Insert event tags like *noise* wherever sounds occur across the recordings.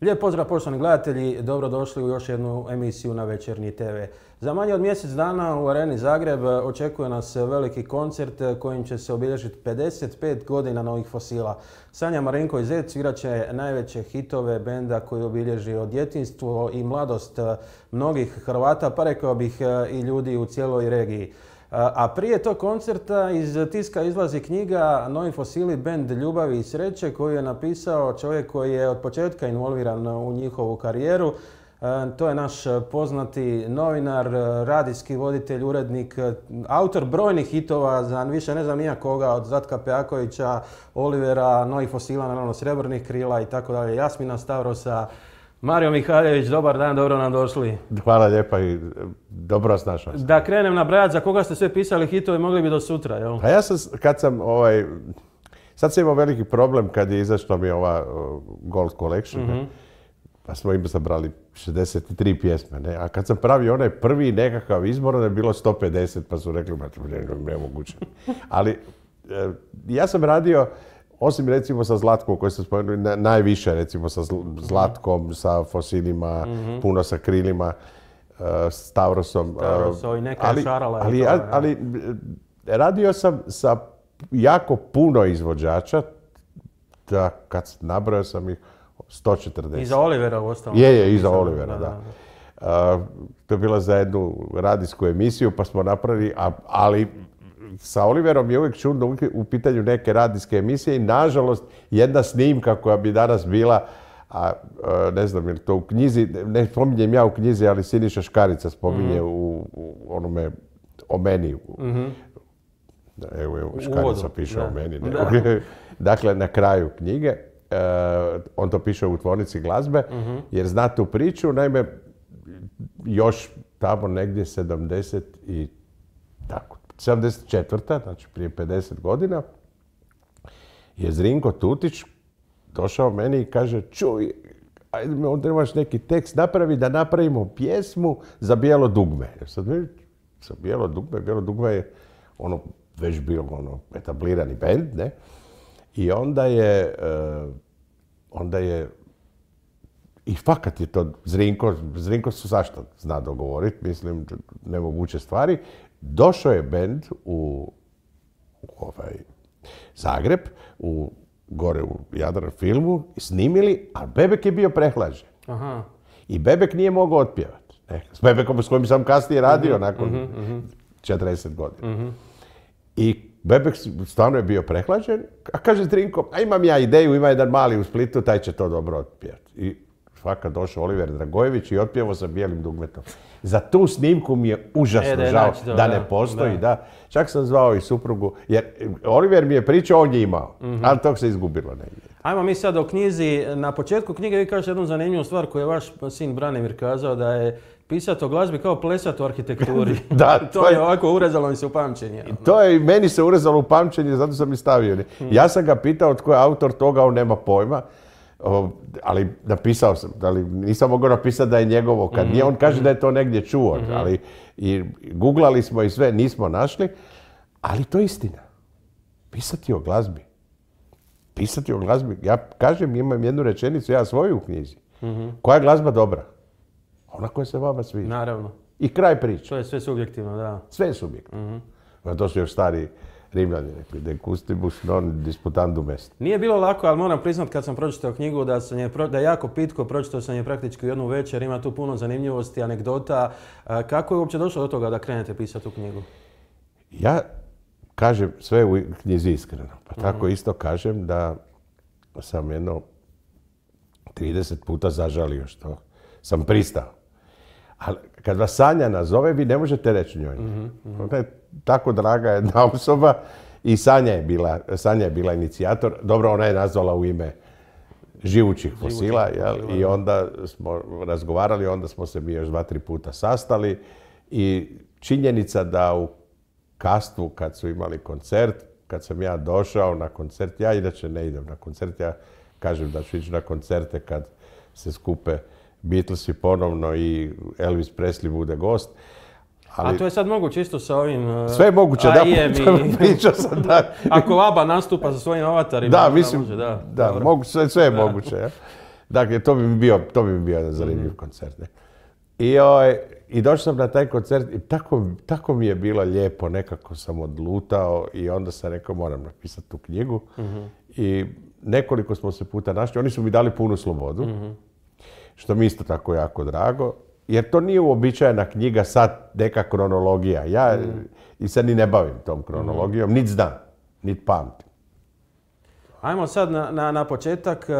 Lijep pozdrav poštovani gledatelji, dobrodošli u još jednu emisiju na Večernji TV. Za manje od mjesec dana u Areni Zagreb očekuje nas veliki koncert kojim će se obilježiti 55 godina novih fosila. Sanja Marinko i Zec sviraće najveće hitove benda koji od djetinstvo i mladost mnogih Hrvata, pa rekao bih e, i ljudi u cijeloj regiji. A prije tog koncerta iz tiska izlazi knjiga Novi Fosili band Ljubavi i sreće koju je napisao čovjek koji je od početka involviran u njihovu karijeru. E, to je naš poznati novinar, radijski voditelj, urednik, autor brojnih hitova za više ne znam nija koga, od Zlatka Pejakovića, Olivera, Novih Fosila, naravno Srebrnih krila i tako dalje, Jasmina Stavrosa, Mario Mihaljević, dobar dan, dobro nam došli. Hvala lijepa i e, dobro znaš. Da krenem nabrajati za koga ste sve pisali hitove, mogli bi do sutra, jel? Pa ja sam, kad sam ovaj... Sad sam imao veliki problem kad je izašla mi ova Gold Collection, mhm. pa smo im zabrali 63 pjesme, ne? A kad sam pravio onaj prvi nekakav izbor, onda je bilo 150, pa su rekli, ma nemoguće. *laughs* Ali e, ja sam radio osim recimo sa Zlatkom koji ste spomenuli, najviše recimo sa Zlatkom, sa Fosilima, mhm. puno sa Krilima, e, s taurosom. E, i ali, šarala. Ali, radio sam sa jako puno izvođača, da kad nabrao sam ih 140. Iza Olivera u ostalom. Je, je, iza Olivera, da. E, to je bila za jednu radijsku emisiju, pa smo napravili, ali sa Oliverom je uvijek čudno u pitanju neke radijske emisije i nažalost jedna snimka koja bi danas bila a e, ne znam je to u knjizi, ne spominjem ja u knjizi, ali Siniša Škarica spominje mhm. u, onome o meni. Mhm. Evo, Škarica piše o meni. *laughs* dakle, na kraju knjige, e, on to piše u tvornici glazbe, mhm. jer zna tu priču, naime, još tamo negdje 70 i tako 74. znači prije 50 godina, je Zrinko Tutić došao meni i kaže, čuj, ajde onda imaš neki tekst, napravi da napravimo pjesmu za bijelo dugme. Jer sad mi, za bijelo dugme, bijelo dugme je ono, već bio ono, etablirani bend, ne? I onda je, e, onda je, i fakat je to Zrinko, Zrinko su zašto zna dogovoriti, mislim, nemoguće stvari. Došao je bend u ovaj, Zagreb, u gore u Jadran filmu, snimili, a Bebek je bio prehlađen. I Bebek nije mogao otpjevati. E, s Bebekom s kojim sam kasnije radio mhm, nakon 40 mhm, mhm. godina. I Bebek stvarno je bio prehlađen, a kaže trinko, a imam ja ideju, ima jedan mali u Splitu, taj će to dobro otpjevati. I fakat došao Oliver Dragojević i otpjevo sa bijelim dugmetom. Za tu snimku mi je užasno e, žao da, ne postoji. Da. Čak sam zvao i suprugu, jer Oliver mi je pričao, on je imao, mhm. ali to se izgubilo negdje. Ajmo mi sad o knjizi. Na početku knjige vi kažete jednu zanimljivu stvar koju je vaš sin Branimir kazao da je pisati o glazbi kao plesat u arhitekturi. *laughs* da, *laughs* to, je ovako urezalo mi se u pamćenje. Ono. To je i meni se urezalo u pamćenje, zato sam i stavio. Mhm. Ja sam ga pitao tko je autor toga, on nema pojma ali napisao sam, ali nisam mogao napisati da je njegovo, kad nije, mhm, on kaže mhm. da je to negdje čuo, mhm. ali i guglali smo i sve, nismo našli, ali to je istina. Pisati o glazbi, pisati o glazbi, ja kažem, imam jednu rečenicu, ja svoju u knjizi, koja je glazba dobra? Ona koja se vama sviđa. Naravno. I kraj priče. To je sve subjektivno, da. Sve je subjektivno. Pa to su još stari Rimljani rekli, de non disputandum est. Nije bilo lako, ali moram priznat kad sam pročitao knjigu da, sam je, jako pitko, pročitao sam je praktički jednu večer, ima tu puno zanimljivosti, anegdota. Kako je uopće došlo do toga da krenete pisati tu knjigu? Ja kažem sve u knjizi iskreno, pa tako mhm. isto kažem da sam jedno 30 puta zažalio što sam pristao. Ali kad vas Sanja nazove, vi ne možete reći njoj. Ona je tako draga jedna *laughs* osoba i Sanja je bila, Sanja je bila inicijator. Dobro, ona je nazvala u ime živućih fosila i onda smo razgovarali, onda smo se mi još dva, tri puta sastali i činjenica da u Kastvu kad su imali koncert, kad sam ja došao na koncert, ja inače ne idem na koncert, ja kažem da ću ići na koncerte kad se skupe Beatlesi ponovno i Elvis Presley bude gost. Ali... A to je sad moguće isto sa ovim... E, sve *laughs* je moguće, da, pričao sam, da. *laughs* Ako Laba nastupa sa svojim avatarima, da, mislim, da. Da, sve, je moguće, ja. Dakle, to bi mi bio, to bi bio jedan zanimljiv mhm. koncert, ne. I, ovaj, I došao sam na taj koncert i tako, mi je bilo lijepo, nekako sam odlutao i onda sam rekao moram napisati tu knjigu. Mhm. I nekoliko smo se puta našli, oni su mi dali punu slobodu. Mhm što mi isto tako jako drago, jer to nije uobičajena knjiga sad neka kronologija. Ja i sad ni ne bavim tom kronologijom, niti znam, nit pamtim. Ajmo sad na, početak, e,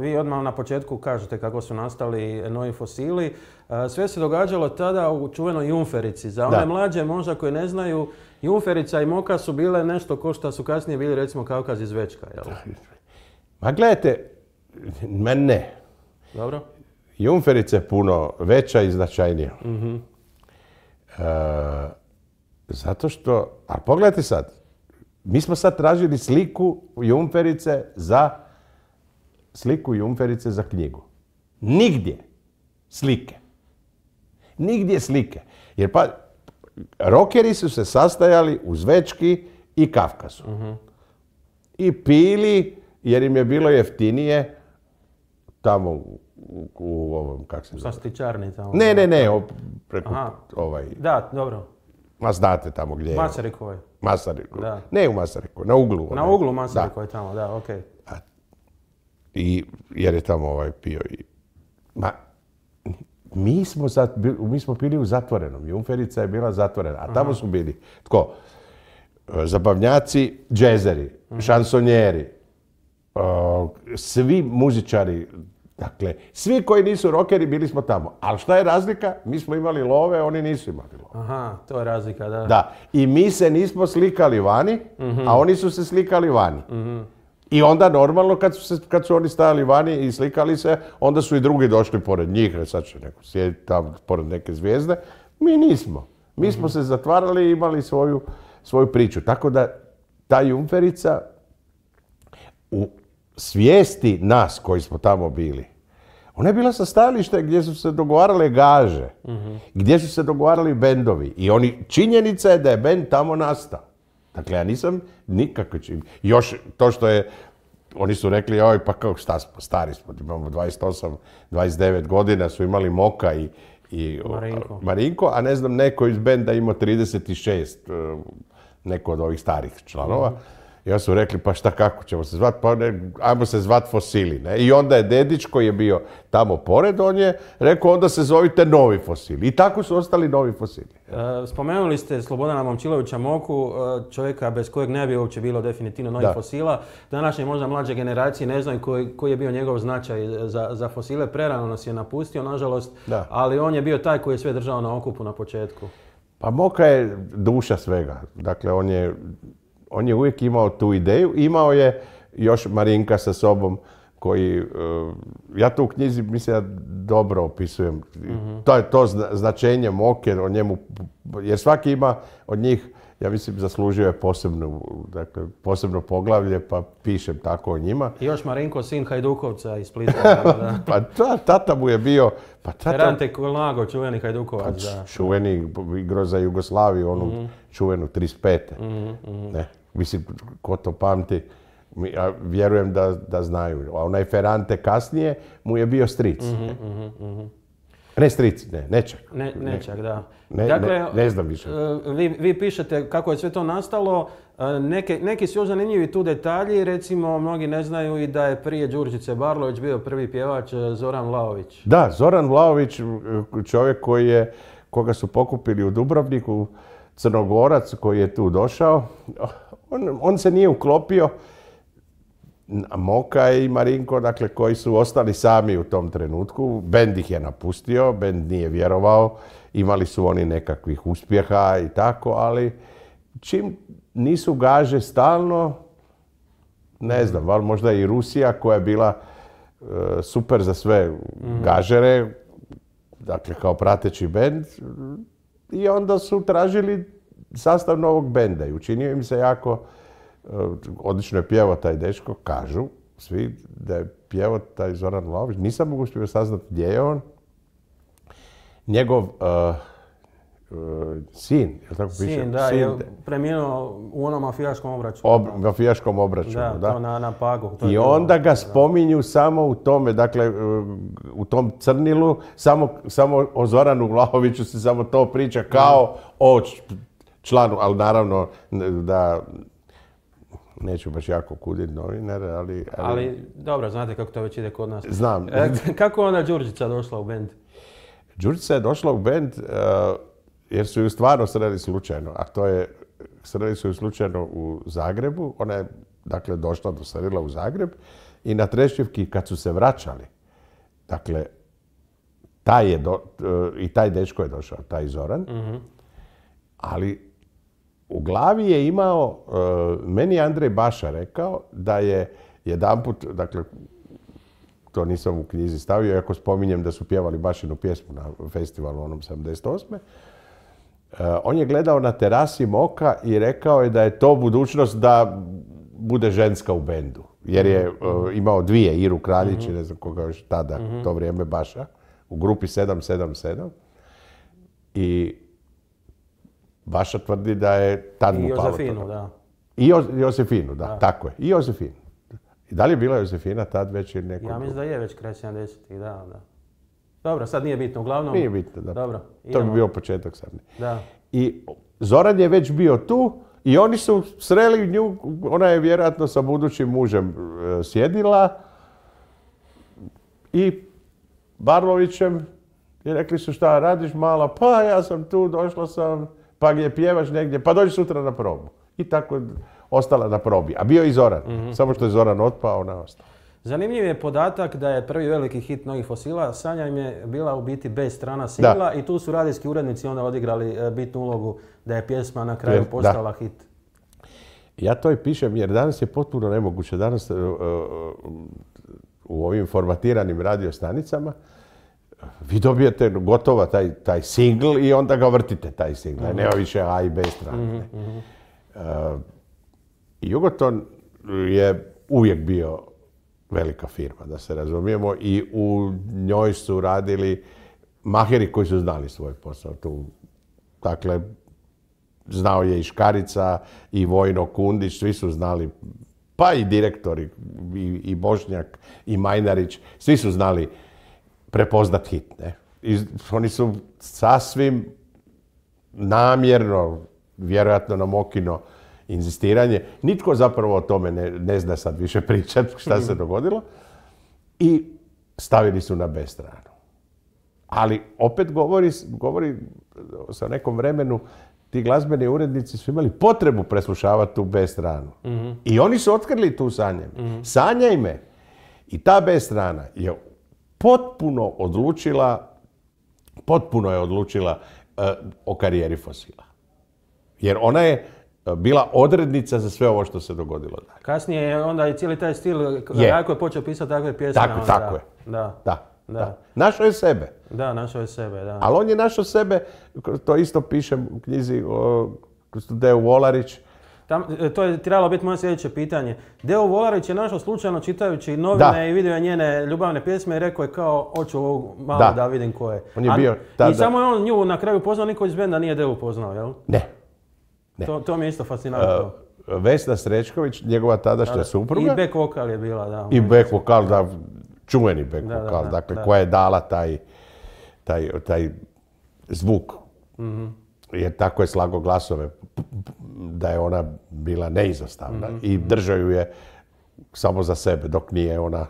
vi odmah na početku kažete kako su nastali novi fosili. E, sve se događalo tada u čuvenoj Junferici. Za one mlađe možda koji ne znaju, Junferica i Moka su bile nešto ko što su kasnije bili recimo Kaukaz iz Večka. Jel? Ma gledajte, mene Dobro. Jumferice je puno veća i značajnija. Mhm. E, zato što, a pogledajte sad, mi smo sad tražili sliku Jumferice za sliku Jumferice za knjigu. Nigdje slike. Nigdje slike. Jer pa, rokeri su se sastajali u Zvečki i Kafkasu. Mhm. I pili, jer im je bilo jeftinije tamo u u, ovom, kak se zove? tamo. Ono. Ne, ne, ne, preko ovaj... Da, dobro. Ma znate tamo gdje je. Masarikovoj. Masarikovoj. Da. Ne u Masarikovoj, na uglu. Na uglu Masarikovoj tamo, da, okej. Okay. A, I, jer je tamo ovaj pio i... Ma, mi smo, zat, mi smo bili u zatvorenom. Jumferica je bila zatvorena. A tamo smo su bili, tko? E, zabavnjaci, džezeri, mhm. šansonjeri, svi muzičari Dakle, svi koji nisu rokeri bili smo tamo. Ali šta je razlika? Mi smo imali love, oni nisu imali love. Aha, to je razlika, da. Da, i mi se nismo slikali vani, mhm. a oni su se slikali vani. Mhm. I onda normalno kad su, oni stajali vani i slikali se, onda su i drugi došli pored njih, e, sad će sjediti tamo pored neke zvijezde. Mi nismo. Mi smo mhm. se zatvarali i imali svoju, svoju priču. Tako da ta Jumferica u svijesti nas koji smo tamo bili, ona je bila sa stajališta gdje su se dogovarale gaže, mhm. gdje su se dogovarali bendovi. I oni, činjenica je da je bend tamo nastao. Dakle, ja nisam nikako čim... Još to što je... Oni su rekli, oj, pa kao šta smo, stari smo, imamo 28, 29 godina, su imali Moka i, Marinko. a ne znam, neko iz benda imao 36, e, neko od ovih starih članova. Mhm. Ja su rekli, pa šta, kako ćemo se zvati Pa ajmo se zvat Fosili, ne? I onda je Dedić, koji je bio tamo pored, on je rekao, onda se zovite Novi Fosili. I tako su ostali Novi Fosili. E, spomenuli ste Slobodana Momčilovića Moku, e, čovjeka bez kojeg ne bi uopće bilo definitivno Novi fosila. Fosila. Današnje možda mlađe generacije ne znaju koji, je bio njegov značaj za, Fosile. Prerano nas je napustio, nažalost, ali on je bio taj koji je sve držao na okupu na početku. Pa Moka je duša svega. Dakle, on je on je uvijek imao tu ideju. Imao je još Marinka sa sobom koji, e, ja to u knjizi mislim da dobro opisujem, mhm. to je to značenje moker, o njemu, jer svaki ima od njih, ja mislim, zaslužio je posebno, dakle, posebno poglavlje, pa pišem tako o njima. I još Marinko, sin Hajdukovca iz Splita. *laughs* pa tata mu je bio... Pa tata... čuveni Hajdukovac. Pa čuveni igro za Jugoslaviju, onu mhm. čuvenu 35. mm mhm. Ne. Mislim, ko to pamti, ja vjerujem da, znaju. A onaj Ferante kasnije mu je bio stric. Mhm, mhm, mhm. Ne stric, ne, nečak. Ne, nečak, da. Ne, dakle, znam više. E, vi, pišete kako je sve to nastalo. E, neki su još zanimljivi tu detalji. Recimo, mnogi ne znaju i da je prije Đurđice Barlović bio prvi pjevač e, Zoran Vlaović. Da, Zoran Vlaović, čovjek koji je, koga su pokupili u Dubrovniku, Crnogorac koji je tu došao. On, se nije uklopio. Moka i Marinko, dakle, koji su ostali sami u tom trenutku. Bend ih je napustio, bend nije vjerovao. Imali su oni nekakvih uspjeha i tako, ali čim nisu gaže stalno, ne mm. znam, ali možda i Rusija koja je bila e, super za sve mm. gažere, dakle kao prateći bend, i onda su tražili sastav novog benda i učinio im se jako, e, odlično je pjevao taj dečko, kažu svi da je pjevao taj Zoran Vlaović, nisam mogu uspio saznati gdje je on. Njegov e, e, sin, je sin, sin, je preminuo u onom mafijaškom obračunu. mafijaškom da. na, I onda ga spominju samo u tome, dakle, u tom crnilu, samo, samo o Zoranu Vlaoviću se samo to priča kao o članu, ali naravno da neću baš jako kuditi novinare, ali, ali... dobro, znate kako to već ide kod nas. Znam. E, kako ona Đurđica došla u bend? Đurđica je došla u bend e, jer su ju stvarno sreli slučajno, a to je, sreli su ju slučajno u Zagrebu, ona je dakle došla do srila u Zagreb i na Treševki kad su se vraćali, dakle, taj je e, i taj dečko je došao, taj Zoran, mhm. ali u glavi je imao, e, meni je Andrej Baša rekao da je jedanput, dakle, to nisam u knjizi stavio, iako spominjem da su pjevali Bašinu pjesmu na festivalu onom 78. E, on je gledao na terasi Moka i rekao je da je to budućnost da bude ženska u bendu. Jer je e, imao dvije, Iru Kraljić i ne znam koga još tada, to vrijeme Baša, u grupi 777. I Vaša tvrdi da je tad mu I Josefinu, da. I da, tako je. I Jozefinu. I da li je bila Josefina tad već ili neko? Ja mislim da je već kraj 70-ih, da, da. Dobro, sad nije bitno, uglavnom... Nije bitno, da. Dobro, To bi bio početak sad. Da. I Zoran je već bio tu i oni su sreli nju, ona je vjerojatno sa budućim mužem e, sjedila i Barlovićem i rekli su šta radiš mala, pa ja sam tu, došla sam, pa gdje pjevaš negdje, pa dođi sutra na probu. I tako ostala na probi. A bio je i Zoran, mhm. samo što je Zoran otpao, ona ostala. Zanimljiv je podatak da je prvi veliki hit Novih fosila, Sanja im je bila u biti bez strana singla i tu su radijski urednici onda odigrali e, bitnu ulogu da je pjesma na kraju postala hit. Ja to i pišem jer danas je potpuno nemoguće. Danas e, e, u ovim formatiranim radio stanicama vi dobijete gotovo taj, taj single i onda ga vrtite taj single. Mhm. Nema više A i B strane. Mhm, mhm. E, Jugoton je uvijek bio velika firma, da se razumijemo, i u njoj su radili maheri koji su znali svoj posao tu. Dakle, znao je i Škarica, i Vojno Kundić, svi su znali, pa i direktori, i, i Bošnjak, i Majnarić, svi su znali prepoznat hit. Ne? I oni su sasvim namjerno, vjerojatno nam okino, inzistiranje. Nitko zapravo o tome ne, zna sad više *laughs* pričat šta se mhm. dogodilo. I stavili su na B stranu. Ali opet govori, govori sa nekom vremenu ti glazbeni urednici su imali potrebu preslušavati tu B stranu. Mhm. I oni su otkrili tu sanje. Mhm. sanja hmm me. I ta B strana je potpuno odlučila, potpuno je odlučila e, o karijeri fosila. Jer ona je e, bila odrednica za sve ovo što se dogodilo. Kasnije je onda i cijeli taj stil, Rajko je počeo pisati takve pjesme. Tako, tako je. Da. Da. Da. Našao je sebe. Da, našao je sebe, da. Ali on je našao sebe, to isto pišem u knjizi o Volarić, E, to je trebalo biti moje sljedeće pitanje. Deo Volarić je našao slučajno čitajući novine i vidio je njene ljubavne pjesme i rekao je kao, hoću ovog malo da. vidim ko je. On je bio, I samo je on nju na kraju poznao, niko iz benda nije Deo poznao, jel? Ne. To, mi je isto fascinantno. E, Vesna Srećković, njegova tadašnja supruga. I back vokal je bila, da. I back vokal, da, čuveni back vokal, dakle, koja je dala taj, taj, zvuk. Mhm. Jer tako je slago glasove da je ona bila neizostavna mhm. i držao ju je samo za sebe, dok nije ona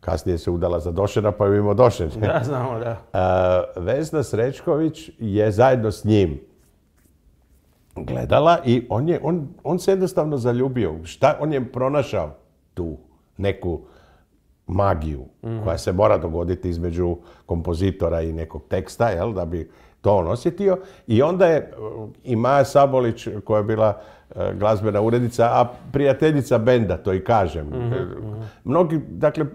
kasnije se udala za Došena, pa je imao Došen. Da, znamo, da. *laughs* Vesna Srećković je zajedno s njim gledala i on, je, on se jednostavno zaljubio. Šta, on je pronašao tu neku magiju mhm. koja se mora dogoditi između kompozitora i nekog teksta, jel, da bi to on osjetio. I onda je e, i Maja Sabolić, koja je bila e, glazbena urednica, a prijateljica benda, to i kažem. Mhm, e, mhm. Mnogi, dakle,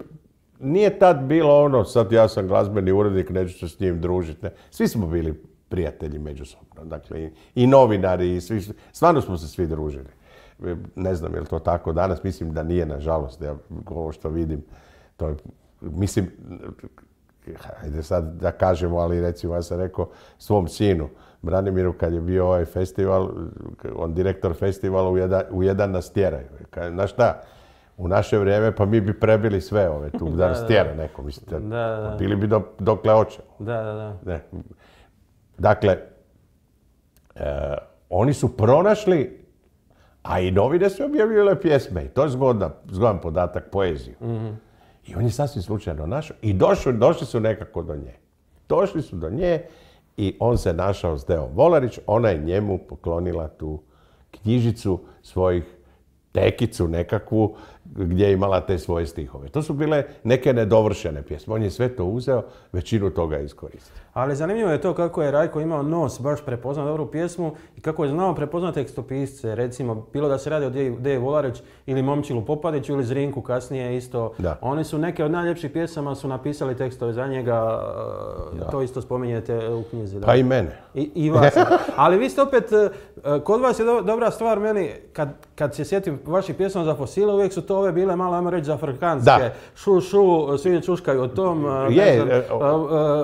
nije tad bilo ono, sad ja sam glazbeni urednik, neću se s njim družiti. Svi smo bili prijatelji međusobno, dakle, i, novinari, i svi, stvarno smo se svi družili. Ne znam je li to tako danas, mislim da nije, nažalost, ja ovo što vidim mislim, hajde sad da kažemo, ali recimo ja sam rekao svom sinu, Branimiru, kad je bio ovaj festival, on direktor festivala u jedan, nas tjeraju. znaš šta? U naše vrijeme pa mi bi prebili sve ove tu, *laughs* da, nas tjera neko, mislite. Bili bi do, dokle oče. Da, da, da. Pa dakle, e, oni su pronašli, a i novine su objavile pjesme. I to je zgodan, zgodan podatak poeziju. Mhm. I on je sasvim slučajno našao i došli, došli su nekako do nje. Došli su do nje i on se našao s Deom Volarić. Ona je njemu poklonila tu knjižicu svojih tekicu nekakvu gdje je imala te svoje stihove. To su bile neke nedovršene pjesme. On je sve to uzeo, većinu toga iskoristio. Ali zanimljivo je to kako je Rajko imao nos baš prepoznao dobru pjesmu i kako je znao prepoznati tekstopisce. Recimo, bilo da se radi o Deji Volareć ili Momčilu Popadiću ili Zrinku kasnije isto. Oni su neke od najljepših pjesama su napisali tekstove za njega. E, to isto spominjete u knjizi. Pa i mene. I, vas. *laughs* Ali vi ste opet, e, kod vas je dobra stvar meni, kad, se sjetim vaših pjesama za fosile, uvijek su to ove bile malo, ajmo reći, afrikanske. Šu, šu, svi čuškaju o tom. Je. E, e,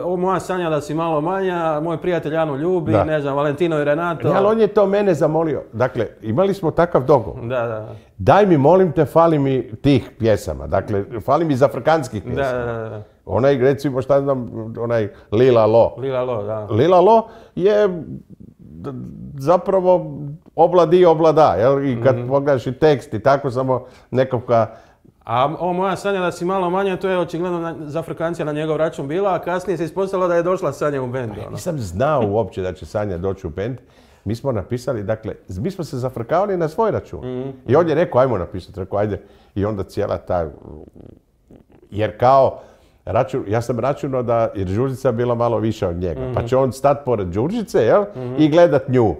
o, moja sanja da si malo manja, moj prijatelj Anu ljubi, ne znam, Valentino i Renato. ali on je to mene zamolio. Dakle, imali smo takav dogovor. Da, da. Daj mi, molim te, fali mi tih pjesama. Dakle, fali mi iz afrikanskih pjesama. Da, da, da. Onaj, recimo, šta znam, onaj Lila Lo. Lila Lo, da. Lila Lo je zapravo obladi oblada, jel? I kad mhm. pogledaš i tekst i tako samo nekoga a ovo moja sanja da si malo manje, to je očigledno za frekvencija na njegov račun bila, a kasnije se ispostavilo da je došla Sanja u bend. Pa ono. Nisam znao uopće da će Sanja doći u bend. Mi smo napisali, dakle, mi smo se zafrkavali na svoj račun. Mhm. I on je rekao, ajmo napisati, rekao, ajde. I onda cijela ta... Jer kao, ja sam računao da, jer je bila malo više od njega, pa će on stati pored Đurđice i gledat nju.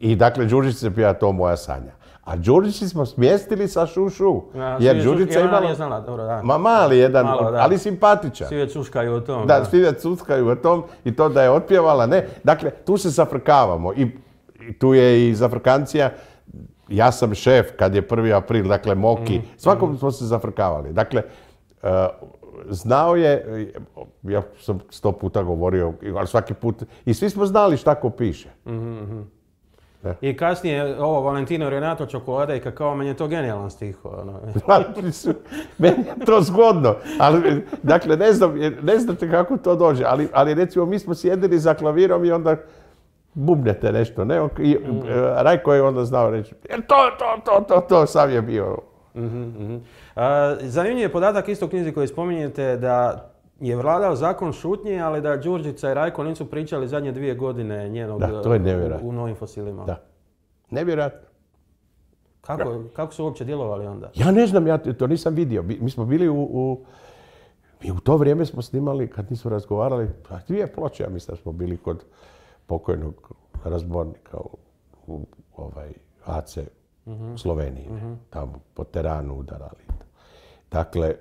I dakle, Đurđica je to moja sanja. A Đurđici smo smjestili sa Šušu, ja, jer Đurđica Je znala, Ma mali jedan, ali simpatičan. Svi već cuskaju o tom. Da, da. svi već cuskaju o tom i to da je otpjevala, ne. Dakle, tu se zafrkavamo i, tu je i zafrkancija ja sam šef kad je 1. april, dakle Moki, mm. svakom smo se zafrkavali. Dakle, znao je, e, ja sam sto puta govorio, ali svaki put, i svi smo znali šta ko piše. Mhm, mhm. I kasnije ovo Valentino Renato čokolada i kakao, meni je to genijalan stih. Ono. *laughs* meni je to zgodno, ali dakle ne, znate kako to dođe, ali, recimo mi smo sjedili za klavirom i onda bubnete nešto, ne? Mhm. E, Rajko je onda znao reći, to, to, to, to, to, sam je bio Mhm, mhm. Zanimljiv je podatak isto u knjizi koji spominjete da je vladao zakon šutnje, ali da Đurđica i Rajko nisu pričali zadnje dvije godine njenog e, u, novim fosilima. Da, nevjerojatno. Kako, kako su uopće djelovali onda? Ja ne znam, ja to nisam vidio. Mi smo bili u... u mi u to vrijeme smo snimali, kad nismo razgovarali, pa dvije ploče, ja mislim da smo bili kod pokojnog razbornika u, ovaj, AC u Sloveniji, tam mhm. tamo po teranu udarali. Dakle,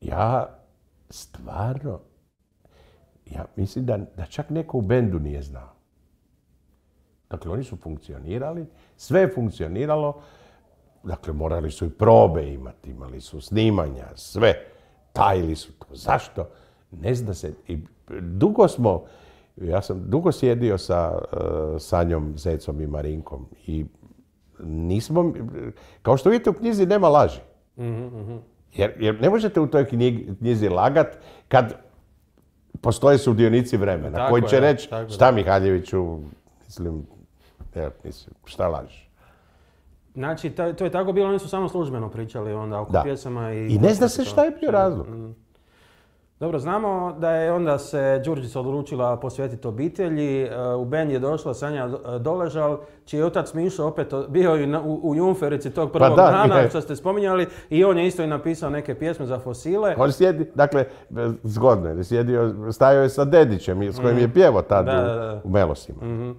ja stvarno, ja mislim da, da čak neko u bendu nije znao. Dakle, oni su funkcionirali, sve je funkcioniralo, dakle, morali su i probe imati, imali su snimanja, sve, tajili su to. Zašto? Ne zna se. I dugo smo, ja sam dugo sjedio sa eh, Sanjom Zecom i Marinkom i nismo, kao što vidite u knjizi nema laži. Jer, ne možete u toj knjizi lagat kad postoje sudionici vremena koji će reći šta Mihaljeviću, mislim, šta lažiš. Znači, to je tako bilo, oni su samo službeno pričali onda oko pjesama i... I ne zna se šta je bio razlog. Mm. Dobro, znamo da je onda se Đurđica odlučila posvetiti obitelji. Eh, u Ben je došla Sanja eh, Doležal, čiji je otac Mišo opet bio i u, Junferici tog pa prvog dana, što ste spominjali, i on je isto i napisao neke pjesme za fosile. On sjedi, dakle, zgodno je, sjedio, stajao je sa Dedićem, s kojim je mhm. pjevo tad u, Melosima. Mhm.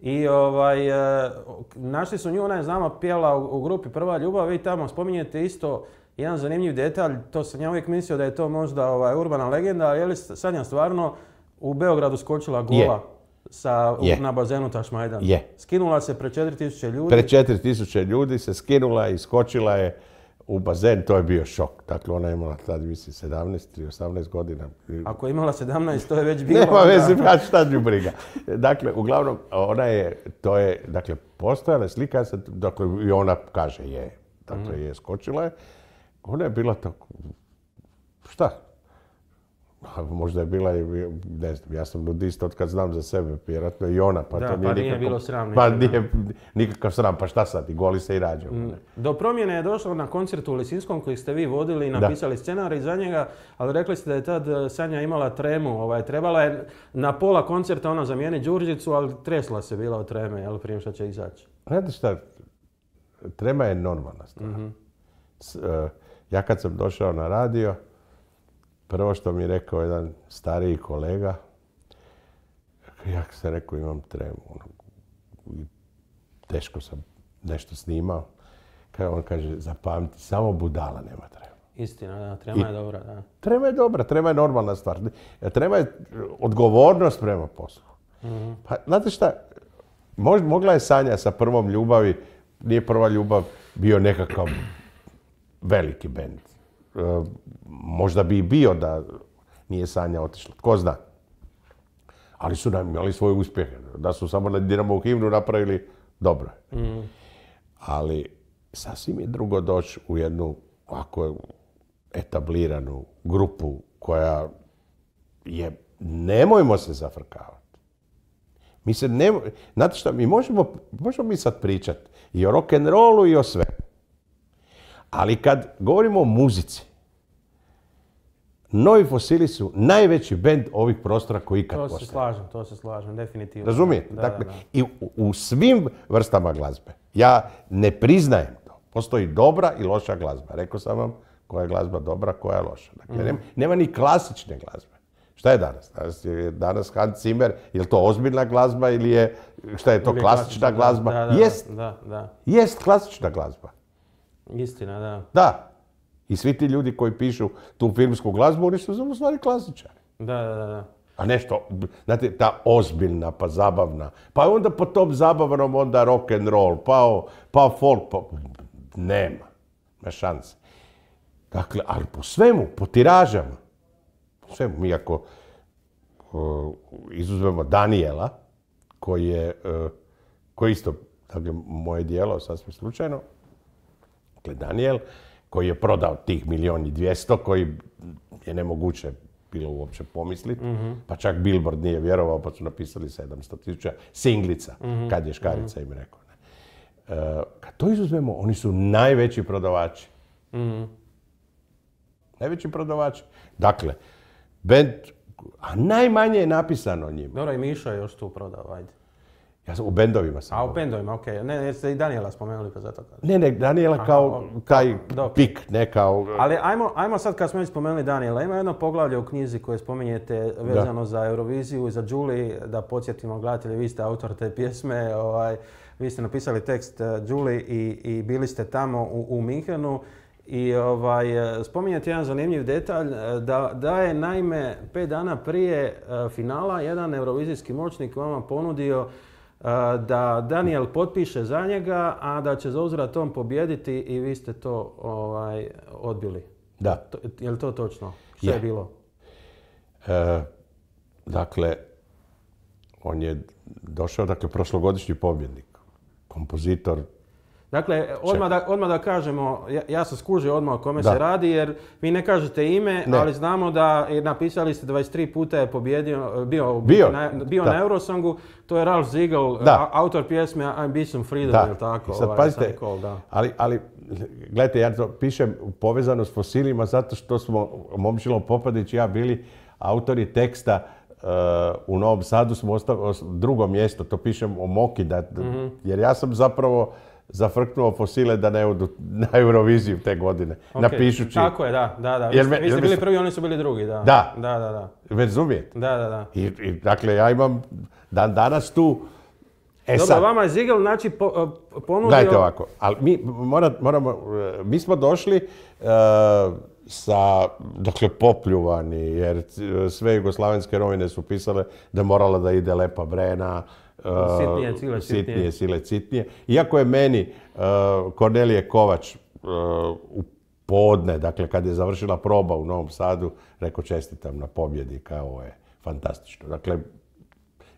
I ovaj, eh, našli su nju, ona je znamo pjela u, grupi Prva ljubav, i tamo spominjete isto jedan zanimljiv detalj, to sam ja uvijek mislio da je to možda ovaj, urbana legenda, je li Sanja stvarno u Beogradu skočila gola? sa, na bazenu Tašmajdan. Je. Skinula se pre 4000 ljudi. Pre 4000 ljudi se skinula i skočila je u bazen, to je bio šok. Dakle, ona je imala tad, mislim, 17 ili 18 godina. Ako je imala 17, to je već bilo... Nema veze, šta nju briga. Dakle, uglavnom, ona je, to je, dakle, postojala slika, dakle, i ona kaže je, dakle, mhm. je skočila je ona je bila tako, šta? Možda je bila i, ne znam, ja sam nudist od kad znam za sebe, vjerojatno i ona, pa to nije, pa nije bilo sram. Pa nije nikakav sram, pa šta sad, i goli se i rađamo. Mm, do promjene je došlo na koncertu u Lisinskom koji ste vi vodili i napisali scenari scenarij za njega, ali rekli ste da je tad eh, Sanja imala tremu, ovaj, trebala je na pola koncerta ona zamijeniti Đurđicu, ali tresla se bila od treme, jel, prije što će izaći. Znate šta, trema je normalna stvar. Mhm. Eh, ja kad sam došao na radio, prvo što mi je rekao jedan stariji kolega, ja sam rekao imam tremu, ono, teško sam nešto snimao. on kaže, zapamti, samo budala nema tremu. Istina, da, trema je dobra, da. Trema je dobra, trema je normalna stvar. Trema je odgovornost prema poslu. Mhm. Pa, znate šta, mogla je Sanja sa prvom ljubavi, nije prva ljubav bio nekakav veliki bend. E, možda bi i bio da nije Sanja otišla, tko zna. Ali su nam imali svoje uspjehe. Da su samo na Dinamo himnu napravili, dobro mm. Ali sasvim je drugo doći u jednu ovako etabliranu grupu koja je, nemojmo se zafrkavati. Mi se ne, znate što, mi možemo, možemo mi sad pričati i o rock'n'rollu i o svemu. Ali kad govorimo o muzici, Novi Fosili su najveći bend ovih prostora koji ikad postoje. To se slažem, to se slažem, definitivno. Razumijete? Dakle, i u, svim vrstama glazbe. Ja ne priznajem to. Postoji dobra i loša glazba. Rekao sam vam koja je glazba dobra, koja je loša. Dakle, mhm. nema, ni klasične glazbe. Šta je danas? Danas je Hans Zimmer, je li to ozbiljna glazba ili je, šta je to, klasična, glazba? Jest, jest klasična glazba. Istina, da. Da. I svi ti ljudi koji pišu tu filmsku glazbu, oni su u stvari klasičari. Da, da, da. A nešto, znate, ta ozbiljna, pa zabavna. Pa onda po tom zabavnom onda rock and roll, pa, pa folk, pa... Nema. Nema šanse. Dakle, ali po svemu, po tiražama. Po svemu, mi ako izuzmemo Daniela, koji je, e, koji isto, dakle, moje dijelo, sasvim slučajno, Dakle, Daniel, koji je prodao tih milijon i dvijesto, koji je nemoguće bilo uopće pomisliti. Pa čak Billboard nije vjerovao, pa su napisali 700 tisuća singlica, kad je Škarica im rekao. E, kad to izuzmemo, oni su najveći prodavači. Najveći prodavači. Dakle, band, a najmanje je napisano o njima. Dobro, i Miša je još tu prodao, ajde. Ja sam u bendovima sam. A u bendovima, okej. Ne, jer ste i Daniela spomenuli pa zato. Ne, ne, Daniela kao taj pik, ne kao... Ali ajmo, ajmo sad kad smo već spomenuli Daniela, ima jedno poglavlje u knjizi koje spominjete vezano za Euroviziju i za Julie, da podsjetimo gledatelji, vi ste autor te pjesme, ovaj, vi ste napisali tekst eh, Julie i, bili ste tamo u, u Minhenu. I ovaj, eh, jedan zanimljiv detalj, eh, da, da je naime pet dana prije finala jedan eurovizijski moćnik vama ponudio da Daniel potpiše za njega, a da će za uzrat on pobjediti i vi ste to ovaj, odbili. Da. To, je li to točno? Što je, bilo? E, dakle, on je došao, dakle, prošlogodišnji pobjednik, kompozitor Dakle, odmah da, kažemo, ja, sam skužio odmah o kome se radi, jer vi ne kažete ime, ali znamo da napisali ste 23 puta je pobjedio, bio, bio. na, Eurosongu, to je Ralph Ziegel, autor pjesme I'm Freedom, Ili tako? sad ovaj, pazite, Ali, gledajte, ja to pišem povezano s fosilima zato što smo Momčilo Popadić i ja bili autori teksta eh, u Novom Sadu smo ostavili drugo mjesto, to pišem o Moki, da, mhm. jer ja sam zapravo zafrknuo fosile da ne odu *laughs* na Euroviziju te godine, napišući. Tako je, da, da, da. Vi, ste, bili prvi, oni su bili drugi, da. Da, da, da. da. Da, da, da. I, dakle, ja imam dan danas tu... E Dobro, vama je Zigel, znači, e, ponudio... Dajte ovako, ali mi moramo, e, mi smo došli e, sa, dakle, popljuvani, jer sve jugoslavenske novine su pisale da morala da ide Lepa Brena, Uh, sitnije, cile, sitnije. Sile, sitnije. Iako je meni uh, Kornelije Kovač uh, u podne, dakle kad je završila proba u Novom Sadu, rekao čestitam na pobjedi, kao je fantastično. Dakle,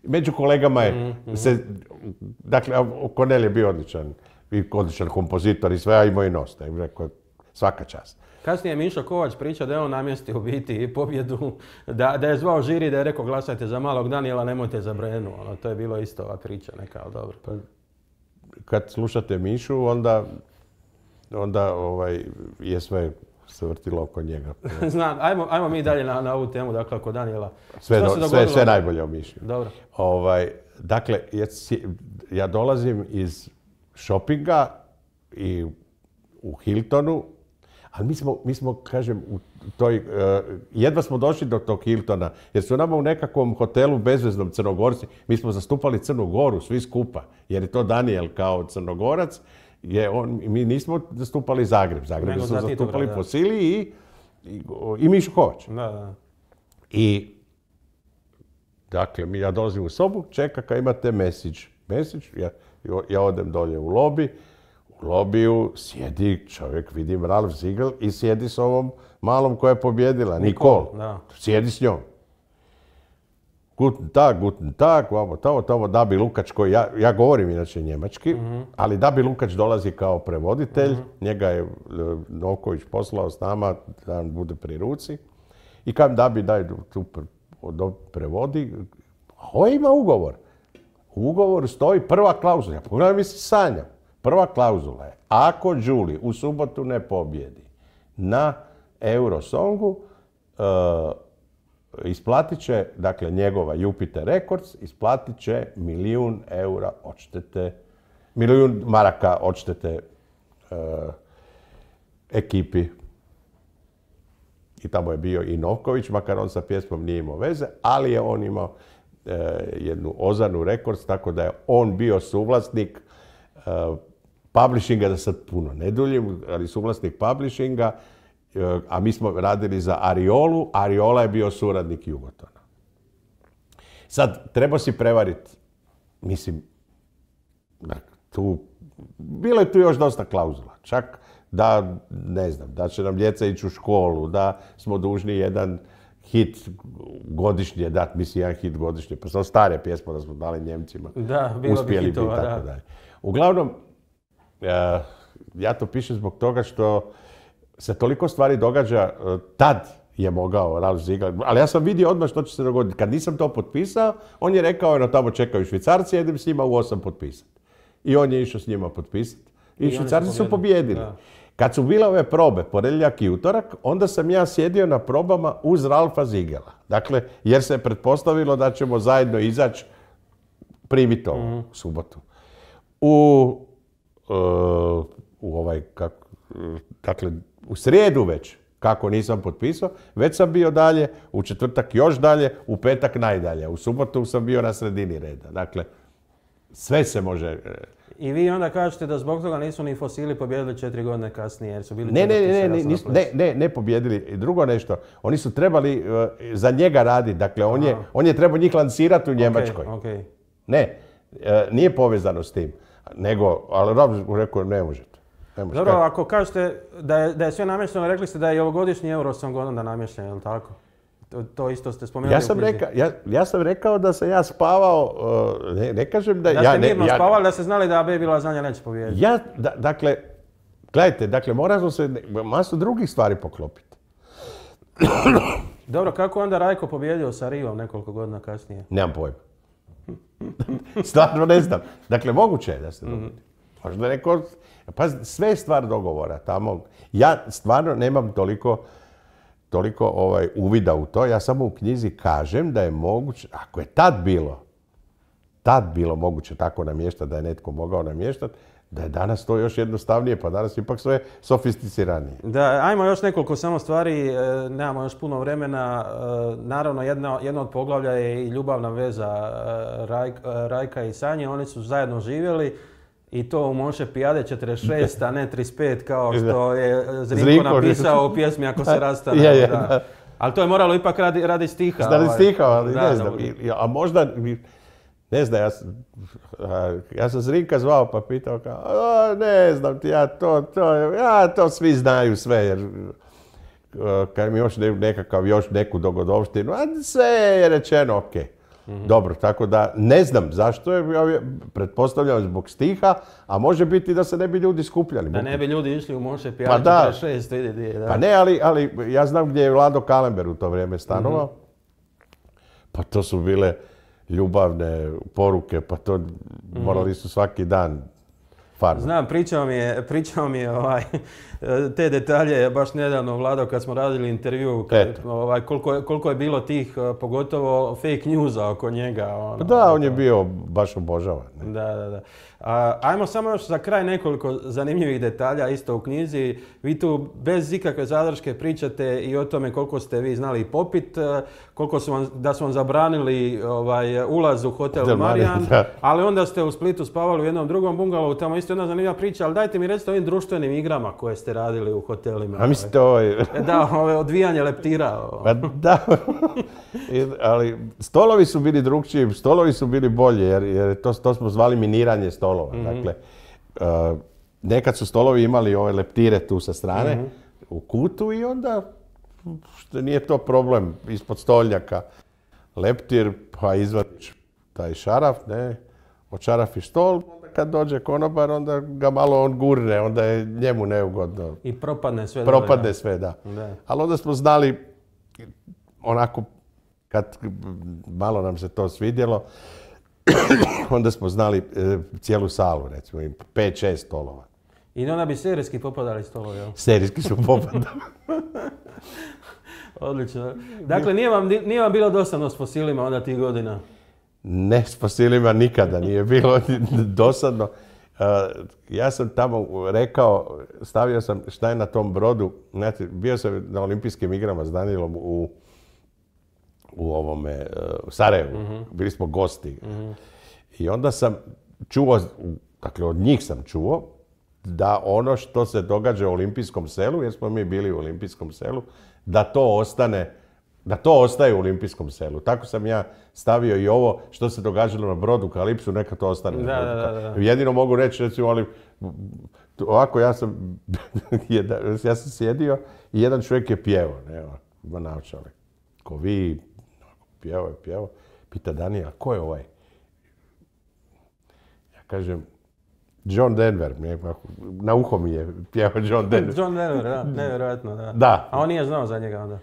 među kolegama je, mhm, se, mhm. dakle, Kornelije je bio odličan, odličan kompozitor i sve, a imao i nos, svaka čast. Kasnije je Mišo Kovač pričao da je on namjestio biti pobjedu, da, da je zvao žiri, da je rekao glasajte za malog Daniela, nemojte za Brenu. Ono, to je bilo isto ova priča neka, ali dobro. Pa, kad slušate Mišu, onda, onda ovaj, je sve se vrtilo oko njega. *laughs* Znam, ajmo, ajmo mi dalje na, ovu temu, dakle, oko Daniela. Sve, najbolje o Mišu. Dobro. Ovaj, dakle, ja, dolazim iz šopinga i u Hiltonu ali mi smo, kažem, u toj, e, jedva smo došli do tog Hiltona, jer su nama u nekakvom hotelu bezveznom Crnogorci, mi smo zastupali Crnu Goru, svi skupa, jer je to Daniel kao Crnogorac, je mi nismo zastupali Zagreb, Zagreb smo zastupali po sili i, i, i Mišu I, dakle, ja dolazim u sobu, čeka kad imate message. Message, ja, odem dolje u lobi lobiju sjedi čovjek, vidim Ralf Ziegel i sjedi s ovom malom koja je pobjedila, Nikol. Sjedi s njom. Guten Tag, Guten Tag, ovo, tamo, tamo Dabi Lukač koji, ja, ja govorim inače njemački, ali mhm. da ali Dabi Lukač dolazi kao prevoditelj, mhm. njega je e, Noković poslao s nama da nam bude pri ruci. I kam Dabi daj tu prevodi, a ovo ima ugovor. U ugovoru stoji prva klauzula, ja pogledam i sanjam. Prva klauzula je, ako Đuli u subotu ne pobjedi na Eurosongu, eh, isplatit će, dakle njegova Jupiter Records, isplatit će milijun eura odštete, milijun maraka odštete eh, ekipi. I tamo je bio i Novković, makar on sa pjesmom nije imao veze, ali je on imao eh, jednu Ozanu rekords, tako da je on bio suvlasnik publishinga, da sad puno ne duljim, ali suvlasnik publishinga, eh, a mi smo radili za Ariolu, Ariola je bio suradnik Jugotona. Sad, treba si prevariti, mislim, tu, bilo je tu još dosta klauzula, čak da, ne znam, da će nam djeca ići u školu, da smo dužni jedan hit godišnje dati, mislim, jedan hit godišnje, pa sam stare pjesme da smo dali Njemcima, da, bilo uspjeli bi, hitova, tako da. dalje. Uglavnom, E, ja to pišem zbog toga što se toliko stvari događa e, tad je mogao Ralf Ziegler, ali ja sam vidio odmah što će se dogoditi. Kad nisam to potpisao, on je rekao, ono tamo čekaju švicarci, jedim s njima u osam potpisati. I on je išao s njima potpisati. I, švicarci su pobjedili. Kad su bile ove probe, ponedjeljak i utorak, onda sam ja sjedio na probama uz Ralfa Zigela. Dakle, jer se je pretpostavilo da ćemo zajedno izaći primiti ovo mhm. subotu. U u ovaj, dakle, u srijedu već, kako nisam potpisao, već sam bio dalje, u četvrtak još dalje, u petak najdalje, u subotu sam bio na sredini reda. Dakle, sve se može... E, I vi onda kažete da zbog toga nisu ni fosili pobjedili četiri godine kasnije jer su bili... Ne, ne, ne, ne, ne, ne, ne pobjedili. Drugo nešto, oni su trebali e, za njega raditi, dakle on je, trebao njih lansirati u Njemačkoj. Ne, e, nije povezano s tim. Nego, ali rekao, ne možete. Dobro, ako kažete da je, sve namješteno, rekli ste da je i ovogodišnji Eurosong da namješten, je li tako? To, isto ste spomenuli ja sam, ja, sam rekao da sam ja spavao, e, ne, kažem da... Da ja, ste mirno spavali, da ste znali da AB bila zanja neće pobijediti. Ja, dakle, gledajte, dakle, moramo se masu drugih stvari poklopiti. Dobro, kako onda Rajko pobjedio sa Rivom nekoliko godina kasnije? Nemam pojma. *laughs* Stvarno ne znam. Dakle, moguće je da se dogodi. Možda neko... Pa sve je stvar dogovora tamo. Ja stvarno nemam toliko toliko ovaj, uvida u to. Ja samo u knjizi kažem da je moguće, ako je tad bilo, tad bilo moguće tako namještati da je netko mogao namještati, da je danas to još jednostavnije, pa danas ipak sve sofisticiranije. Da, ajmo još nekoliko samo stvari, e, nemamo još puno vremena. E, naravno, jedna, jedno od poglavlja je i ljubavna veza e, Rajka i Sanje. Oni su zajedno živjeli i to u Monše Pijade 46, a ne 35, kao *laughs* što je Zrinko, napisao u pjesmi Ako se *laughs* rastane. Ali to je moralo ipak radi, stiha. Radi ovaj. stiha, ali ne znam. A možda ne znam, ja sam, ja Zrinka zvao pa pitao kao, ne znam ti, ja to, to, ja to svi znaju sve, jer e, kad mi još nekakav, još neku dogodovštinu, a sve je rečeno, ok. Mhm. Dobro, tako da ne znam zašto je, pretpostavljam zbog stiha, a može biti da se ne bi ljudi skupljali. Da ne bi ljudi išli u pa Pa ne, ali, ja znam gdje je Vlado Kalember u to vrijeme stanovao. Mhm. Pa to su bile, ljubavne poruke, pa to morali mhm. su svaki dan farmati. Znam, pričao mi je, *laughs* pričao mi je ovaj, E, te detalje baš nedavno vladao kad smo radili intervju, ovaj, koliko, je bilo tih e, pogotovo fake newsa oko njega. Ono, pa da, on ono je bio baš obožavan. Da, da, da. ajmo samo još za kraj nekoliko zanimljivih detalja isto u knjizi. Vi tu bez ikakve zadrške pričate i o tome koliko ste vi znali popit, e, koliko su vam, da su vam zabranili ovaj, ulaz u hotel, hotel Marijan, ali onda ste u Splitu spavali u jednom drugom bungalovu, tamo isto jedna zanimljiva priča, ali dajte mi recite o ovim društvenim igrama koje ste radili u hotelima. A ovaj? mislite ovaj- e, Da, ove, ovaj, odvijanje leptira. Pa da, ali stolovi su bili drugčiji, stolovi su bili bolji, jer, to, smo zvali miniranje stolova. Mhm. Dakle, e, nekad su stolovi imali ove leptire tu sa strane, mhm. u kutu i onda što nije to problem ispod stoljaka. Leptir, pa izvadiš taj šaraf, ne, očarafiš stol, kad dođe konobar, onda ga malo on gurne, onda je njemu neugodno. I propadne sve. Propadne sve, da. Ali onda smo znali, onako, kad malo nam se to svidjelo, *coughs* onda smo znali e, cijelu salu, recimo, pet 6 stolova. I onda bi serijski popadali stolovi, jel? Serijski su popadali. *laughs* *laughs* Odlično. Dakle, nije vam, bilo dosadno s fosilima onda tih godina? Ne, s fosilima nikada nije bilo dosadno. E, ja sam tamo rekao, stavio sam šta je na tom brodu. znači, bio sam na olimpijskim igrama s Danilom u, ovome, e, Sarajevu. Mhm. Bili smo gosti. Mhm. I onda sam čuo, dakle od njih sam čuo, da ono što se događa u olimpijskom selu, jer smo mi bili u olimpijskom selu, da to ostane da to ostaje u olimpijskom selu. Tako sam ja stavio i ovo što se događalo na brodu Kalipsu, neka to ostane Jedino mogu reći, recimo, ali ovako ja sam, *laughs* ja sam sjedio i jedan čovjek je pjevao, ne, ima naučale. Ko vi, pjevao je, pjevao. Pita Danija, ko je ovaj? Ja kažem, John Denver, na uho mi je pjevao John *laughs* Denver. John Denver, da, nevjerojatno, da. Da. A on nije znao za njega onda.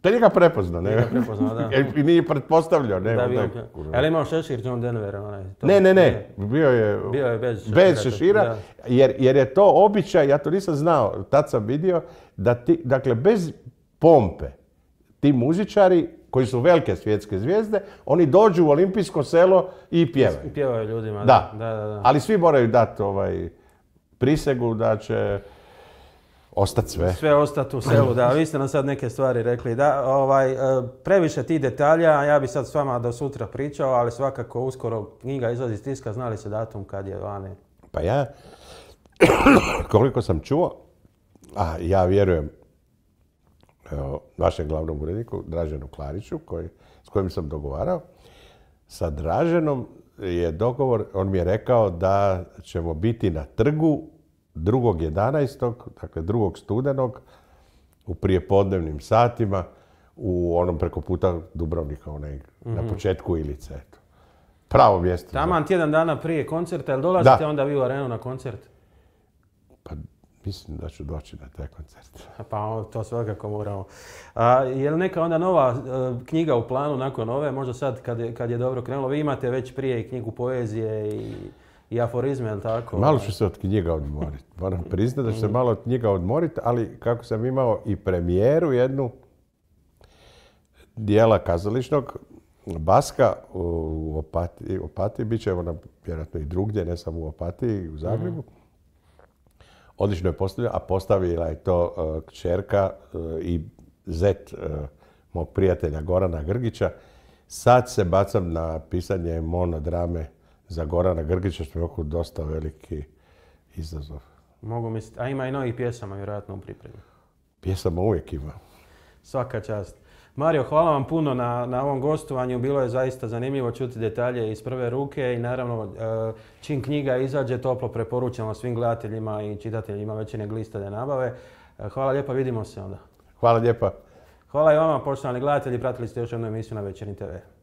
To je njega prepoznao, ne? Njega prepoznao, da. *laughs* I nije pretpostavljao, ne? Da, ono bio, ono. ali imao šešir John Denver, onaj. ne, ne, ne, bio je, bez šešira, jer, je to običaj, ja to nisam znao, tad sam vidio, da ti, dakle, bez pompe, ti muzičari koji su velike svjetske zvijezde, oni dođu u olimpijsko selo i pjevaju. I pjevaju ljudima, da. da. da, Ali svi moraju dati ovaj prisegu da će Ostat sve. Sve ostati u selu, da. Vi ste nam sad neke stvari rekli. Da, ovaj, e, previše ti detalja, ja bi sad s vama do sutra pričao, ali svakako uskoro knjiga izlazi iz tiska, znali se datum kad je vani. Pa ja, *coughs* koliko sam čuo, a ja vjerujem vašem glavnom uredniku, Draženu Klariću, s kojim sam dogovarao, sa Draženom je dogovor, on mi je rekao da ćemo biti na trgu 2.11., dakle 2. studenog, u prijepodnevnim satima, u onom preko puta Dubrovnika, onaj, na mhm. početku Ilice, eto. Pravo mjesto. Taman tjedan dana prije koncerta, jel dolazite da. onda vi u arenu na koncert? Pa mislim da ću doći na taj koncert. *laughs* Pa to svakako moramo. A, je li neka onda nova e, knjiga u planu nakon ove? Možda sad kad, kad je dobro krenulo, vi imate već prije i knjigu poezije i i aforizme, jel tako? Malo ću se od knjiga odmoriti. Moram priznati da ću se mm. malo od knjiga odmoriti, ali kako sam imao i premijeru jednu dijela kazališnog, Baska u Opatiji, opati, bit će ona vjerojatno i drugdje, ne samo u Opatiji, u Zagrebu. Mm. Odlično je postavljena, a postavila je to e, kćerka e, i zet e, mog prijatelja Gorana Grgića. Sad se bacam na pisanje monodrame za Gorana Grgića je oko dosta veliki izazov. Mogu misliti, a ima i novih pjesama vjerojatno u pripremi. Pjesama uvijek ima. Svaka čast. Mario, hvala vam puno na, ovom gostovanju. Bilo je zaista zanimljivo čuti detalje iz prve ruke i naravno e, čim knjiga izađe toplo preporučamo svim gledateljima i čitateljima većine lista da nabave. E, hvala lijepa, vidimo se onda. Hvala lijepa. Hvala i vama, poštovani gledatelji, pratili ste još jednu emisiju na Večerni TV.